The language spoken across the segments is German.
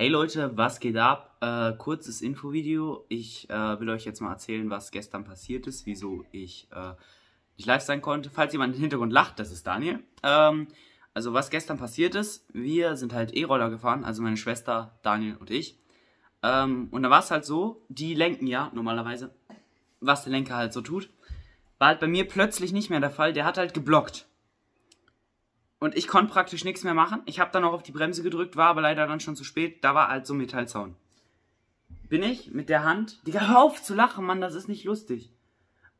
Hey Leute, was geht ab? Äh, kurzes Infovideo. Ich äh, will euch jetzt mal erzählen, was gestern passiert ist, wieso ich äh, nicht live sein konnte. Falls jemand im Hintergrund lacht, das ist Daniel. Ähm, also was gestern passiert ist, wir sind halt E-Roller gefahren, also meine Schwester, Daniel und ich. Ähm, und da war es halt so, die lenken ja normalerweise, was der Lenker halt so tut. War halt bei mir plötzlich nicht mehr der Fall, der hat halt geblockt und ich konnte praktisch nichts mehr machen. Ich habe dann auch auf die Bremse gedrückt, war aber leider dann schon zu spät. Da war halt so ein Metallzaun. Bin ich mit der Hand, Digga, hör auf zu lachen, Mann, das ist nicht lustig.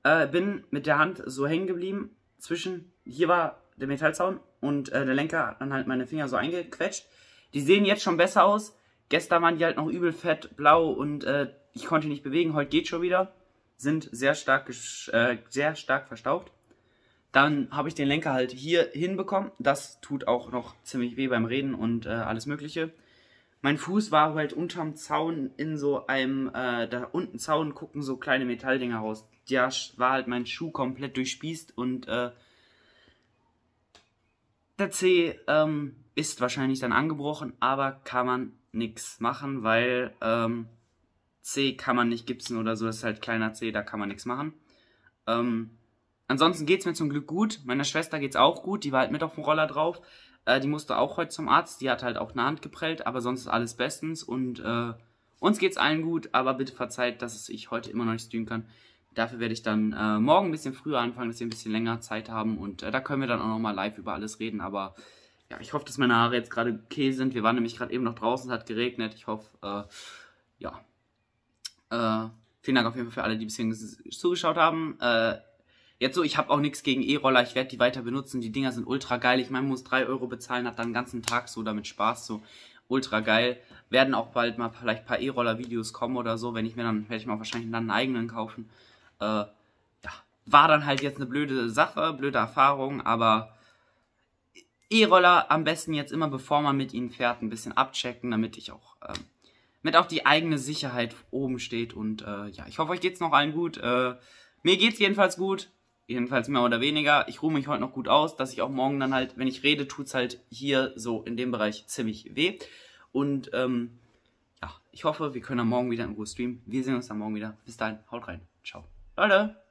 Äh, bin mit der Hand so hängen geblieben zwischen, hier war der Metallzaun und äh, der Lenker hat dann halt meine Finger so eingequetscht. Die sehen jetzt schon besser aus. Gestern waren die halt noch übel fett, blau und äh, ich konnte nicht bewegen. Heute geht schon wieder. Sind sehr stark, äh, sehr stark verstaucht. Dann habe ich den Lenker halt hier hinbekommen. Das tut auch noch ziemlich weh beim Reden und äh, alles Mögliche. Mein Fuß war halt unterm Zaun in so einem, äh, da unten Zaun gucken so kleine Metalldinger raus. Ja, war halt mein Schuh komplett durchspießt und äh, der C ähm, ist wahrscheinlich dann angebrochen, aber kann man nichts machen, weil ähm, C kann man nicht gipsen oder so, das ist halt kleiner C, da kann man nichts machen. Ähm, Ansonsten geht es mir zum Glück gut. Meiner Schwester geht es auch gut. Die war halt mit auf dem Roller drauf. Äh, die musste auch heute zum Arzt. Die hat halt auch eine Hand geprellt, aber sonst ist alles bestens. Und äh, uns es allen gut, aber bitte verzeiht, dass ich heute immer noch nicht streamen kann. Dafür werde ich dann äh, morgen ein bisschen früher anfangen, dass wir ein bisschen länger Zeit haben. Und äh, da können wir dann auch nochmal live über alles reden. Aber ja, ich hoffe, dass meine Haare jetzt gerade okay sind. Wir waren nämlich gerade eben noch draußen, es hat geregnet. Ich hoffe, äh, ja. Äh, vielen Dank auf jeden Fall für alle, die ein bisschen zugeschaut haben Jetzt so, ich habe auch nichts gegen E-Roller, ich werde die weiter benutzen, die Dinger sind ultra geil. Ich meine, man muss 3 Euro bezahlen, hat dann den ganzen Tag so damit Spaß, so ultra geil. Werden auch bald mal vielleicht ein paar E-Roller-Videos kommen oder so, wenn ich mir dann, werde ich mal wahrscheinlich dann einen eigenen kaufen. Äh, ja, war dann halt jetzt eine blöde Sache, blöde Erfahrung, aber E-Roller am besten jetzt immer, bevor man mit ihnen fährt, ein bisschen abchecken, damit ich auch, ähm, mit auch die eigene Sicherheit oben steht. Und äh, ja, ich hoffe, euch geht's noch allen gut. Äh, mir geht's jedenfalls gut jedenfalls mehr oder weniger. Ich ruhe mich heute noch gut aus, dass ich auch morgen dann halt, wenn ich rede, tut es halt hier so in dem Bereich ziemlich weh. Und ähm, ja, ich hoffe, wir können dann morgen wieder in Ruhe streamen. Wir sehen uns dann morgen wieder. Bis dahin, haut rein. Ciao. Leute!